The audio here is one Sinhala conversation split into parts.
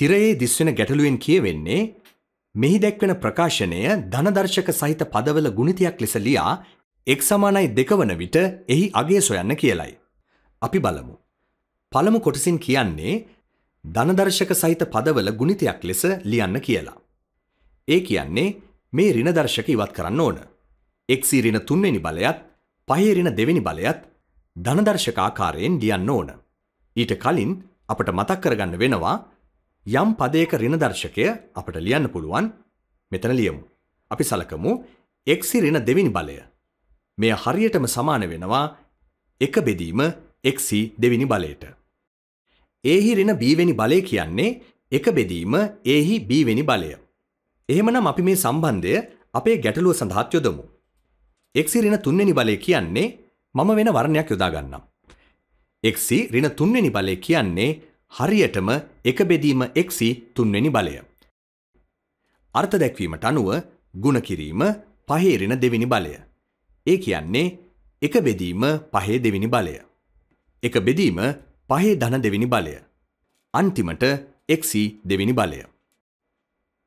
තිරයේ දිස්වෙන ගැටලුවෙන් කියවෙන්නේ මෙහි දැක්වෙන ප්‍රකාශනය ධනදර්ශක සහිත පදවල ගුණිතයක් ලෙස ලියා එක් සමානයි දෙක වන විට එහි අගේ සොයන්න කියලයි. අපි බලමු. පළමු කොටසින් කියන්නේ ධනදර්ශක සහිත පදවල ගුණිතයක් ලෙස ලියන්න කියලා. ඒ කියන්නේ මේ ඍණදර්ශක ඉවත් කරන්න ඕන. එක්සී ඍණ තුන්වෙනි බලයත් පහේ ඍණ දෙවෙනි බලයත් ධනදර්ශක ආකාරයෙන් ලියන්න ඕන. ඊට කලින් අපට මතක් කරගන්න වෙනවා යම් පදයක ඍණ දර්ශකය අපට ලියන්න පුළුවන්. මෙතන ලියමු. අපි සලකමු x ඍණ දෙවෙනි බලය. මෙය හරියටම සමාන වෙනවා 1 බෙදීම x දෙවෙනි බලයට. ඒහි ඍණ b වෙනි බලය කියන්නේ 1 බෙදීම ඒහි b වෙනි බලය. එහෙමනම් අපි මේ සම්බන්ධය අපේ ගැටලුව සඳහා යොදමු. x ඍණ තුන්වෙනි බලය කියන්නේ මම වෙන වර්ණයක් යොදා ගන්නම්. x ඍණ තුන්වෙනි බලය කියන්නේ හරියටම එක බෙදීම එක්සි තුන්වෙනි බලය. අර්ථ දැක්වීමට අනුව ගුණ කිරීම පහේරෙන දෙවෙනි බලය. ඒ කියන්නේ එක බෙදීම පහේ දෙවෙනි බලය. එක බෙදීම පහේ ධන දෙවෙනි බලය. අන්තිමට එක්සි දෙවෙනි බලය.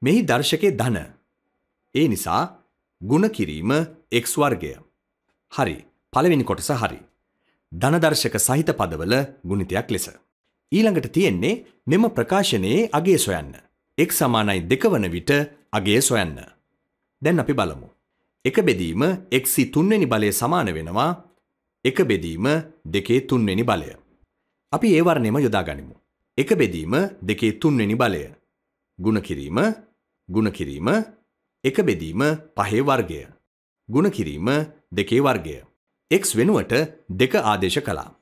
මෙහි දර්ශකේ ධන. ඒ නිසා ගුණ කිරීම එක්ස් වර්ගය. හරි. පළවෙනි කොටස හරි. ධන දර්ශක සහිත පදවල ගුණිතයක් ලෙස ඊළඟට තියෙන්නේ මෙම ප්‍රකාශනයේ අගේ සොයන්න. x සමානයි 2 වන විට අගේ සොයන්න. දැන් අපි බලමු. එක බෙදීම x 3 වෙනි බලය සමාන වෙනවා එක බෙදීම 2 3 වෙනි බලය. අපි ඒ වර්ණයම යොදාගනිමු. එක බෙදීම 2 3 වෙනි බලය. ಗುಣ කිරීම ಗುಣ කිරීම එක බෙදීම 5 වර්ගය. ಗುಣ කිරීම 2 වර්ගය. x වෙනුවට 2 ආදේශ කළා.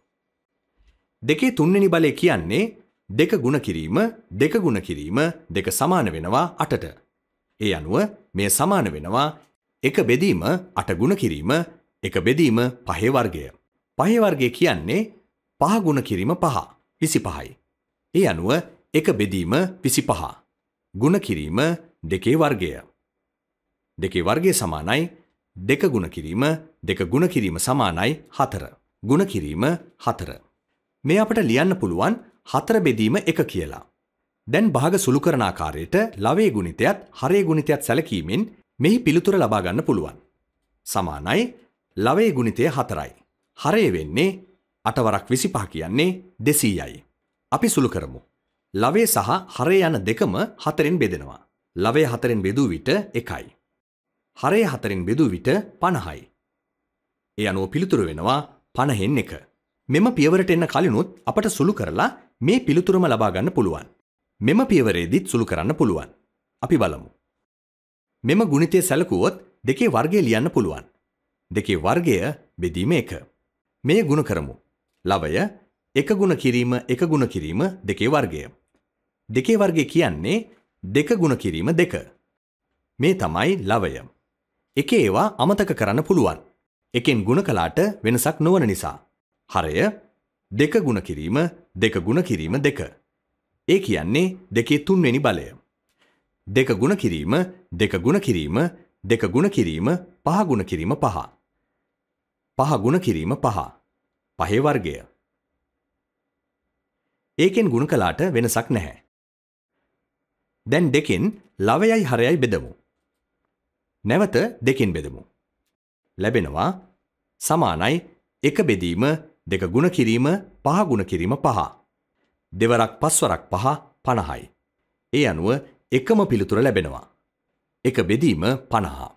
දෙකේ තුන්වෙනි බලය කියන්නේ දෙක ගුණ කිරීම දෙක ගුණ කිරීම දෙක සමාන වෙනවා 8ට. ඒ අනුව මේ සමාන වෙනවා එක බෙදීම 8 ගුණ කිරීම එක බෙදීම පහේ වර්ගය. පහේ වර්ගය කියන්නේ පහ ගුණ කිරීම පහ 25යි. ඒ අනුව එක බෙදීම 25. ගුණ කිරීම දෙකේ වර්ගය. දෙකේ වර්ගය සමානයි දෙක ගුණ කිරීම දෙක ගුණ කිරීම සමානයි 4. ගුණ කිරීම 4. මේ අපට ලියන්න පුළුවන් හතර බෙදීම එක කියලා. දැන් භාග සුළු කරන ආකාරයට ලවයේ ගුණිතයත් හරයේ ගුණිතයත් සැලකීමෙන් මෙහි පිළිතුර ලබා ගන්න පුළුවන්. සමානයි ලවයේ ගුණිතය 4යි. හරය වෙන්නේ 8 වරක් 25 කියන්නේ 200යි. අපි සුළු කරමු. ලවය සහ හරය යන දෙකම 4ෙන් බෙදෙනවා. ලවය 4ෙන් බෙදූ විට 1යි. හරය 4ෙන් බෙදූ විට 50යි. ඒ අනුව පිළිතුරු වෙනවා 50ෙන් 1. මෙම පියවරට එන්න කලිනුත් අපට සුළු කරලා මේ පිළිතුරම ලබා ගන්න පුළුවන්. මෙම පියවරේදීත් සුළු කරන්න පුළුවන්. අපි බලමු. මෙම ගුණිතය සැලකුවොත් දෙකේ වර්ගය ලියන්න පුළුවන්. දෙකේ වර්ගය බෙදීම 1. මේ ගුණ කරමු. ලවය 1 ගුණ කිරීම 1 ගුණ කිරීම දෙකේ වර්ගය. දෙකේ වර්ගය කියන්නේ 2 ගුණ කිරීම 2. මේ තමයි ලවය. එකේ ඒවා අමතක කරන්න පුළුවන්. එකෙන් ගුණ කළාට වෙනසක් නොවන නිසා. හරය දෙක ගුණ කිරීම දෙක ගුණ කිරීම දෙක. ඒ කියන්නේ දෙකේ තුන්වෙනි බලය. දෙක ගුණ කිරීම දෙක ගුණ කිරීම දෙක ගුණ කිරීම පහ ගුණ කිරීම පහ. පහ ගුණ කිරීම පහ. පහේ වර්ගය. ඒකෙන් ගුණ කළාට වෙනසක් නැහැ. දැන් දෙකෙන් ලවයයි හරයයි බෙදමු. නැවත දෙකෙන් බෙදමු. ලැබෙනවා සමානයි එක බෙදීම දෙක ගුණ කිරීම පහ ගුණ කිරීම පහ. දෙවරක් පස්වරක් පහ පණහයි. ඒ අනුව එකම පිළිතුර ලැබෙනවා. එක බෙදීම පණහා.